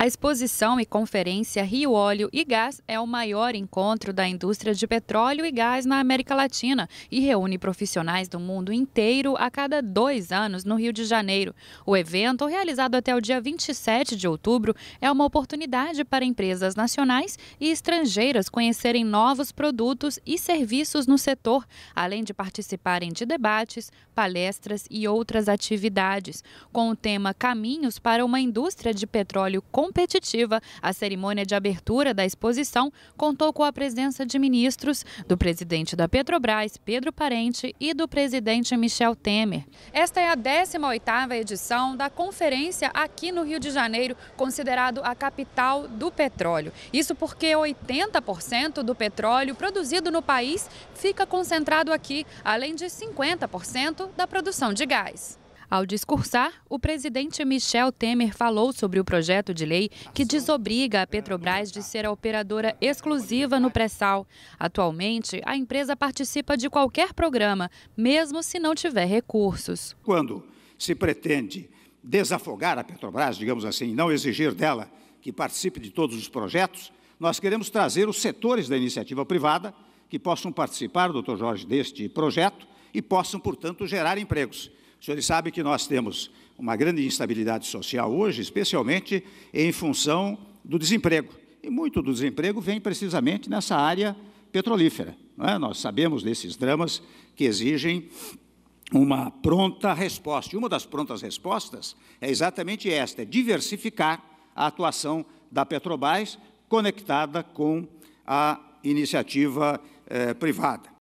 A exposição e conferência Rio Óleo e Gás é o maior encontro da indústria de petróleo e gás na América Latina e reúne profissionais do mundo inteiro a cada dois anos no Rio de Janeiro. O evento, realizado até o dia 27 de outubro, é uma oportunidade para empresas nacionais e estrangeiras conhecerem novos produtos e serviços no setor, além de participarem de debates, palestras e outras atividades. Com o tema Caminhos para uma indústria de petróleo com competitiva, a cerimônia de abertura da exposição contou com a presença de ministros, do presidente da Petrobras, Pedro Parente, e do presidente Michel Temer. Esta é a 18ª edição da conferência aqui no Rio de Janeiro, considerado a capital do petróleo. Isso porque 80% do petróleo produzido no país fica concentrado aqui, além de 50% da produção de gás. Ao discursar, o presidente Michel Temer falou sobre o projeto de lei que desobriga a Petrobras de ser a operadora exclusiva no pré-sal. Atualmente, a empresa participa de qualquer programa, mesmo se não tiver recursos. Quando se pretende desafogar a Petrobras, digamos assim, não exigir dela que participe de todos os projetos, nós queremos trazer os setores da iniciativa privada que possam participar, doutor Jorge, deste projeto e possam, portanto, gerar empregos senhores sabem que nós temos uma grande instabilidade social hoje, especialmente em função do desemprego. E muito do desemprego vem precisamente nessa área petrolífera. É? Nós sabemos desses dramas que exigem uma pronta resposta. E uma das prontas respostas é exatamente esta: é diversificar a atuação da Petrobras conectada com a iniciativa eh, privada.